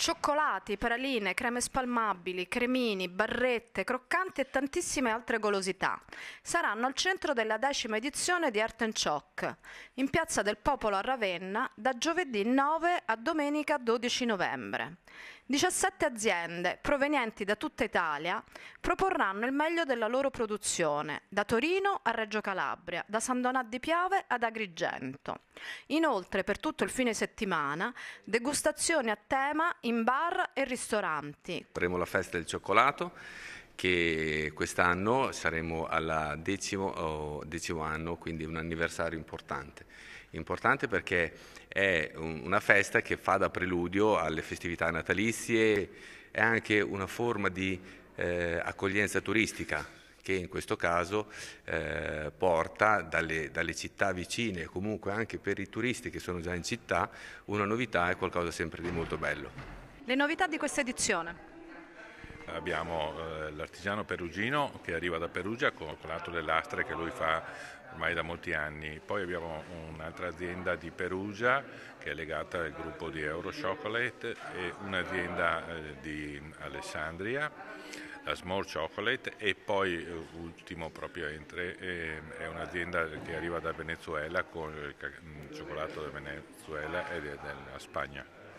cioccolati, praline, creme spalmabili, cremini, barrette, croccanti e tantissime altre golosità. Saranno al centro della decima edizione di Art and Choc, in Piazza del Popolo a Ravenna, da giovedì 9 a domenica 12 novembre. 17 aziende provenienti da tutta Italia proporranno il meglio della loro produzione, da Torino a Reggio Calabria, da San Donà di Piave ad Agrigento. Inoltre, per tutto il fine settimana, degustazioni a tema in bar e ristoranti. Faremo la festa del cioccolato che quest'anno saremo al decimo, oh, decimo, anno, quindi un anniversario importante. Importante perché è un, una festa che fa da preludio alle festività natalizie, è anche una forma di eh, accoglienza turistica che in questo caso eh, porta dalle, dalle, città vicine, comunque anche per i turisti che sono già in città, una novità e qualcosa sempre di molto bello. Le novità di questa edizione? abbiamo eh, l'artigiano perugino che arriva da Perugia con, con l'atto delle lastre che lui fa ormai da molti anni. Poi abbiamo un'altra azienda di Perugia che è legata al gruppo di Euro Chocolate e un'azienda eh, di Alessandria, la Small Chocolate e poi eh, ultimo proprio entre eh, è un'azienda che arriva da Venezuela con il mm, cioccolato del Venezuela e della Spagna.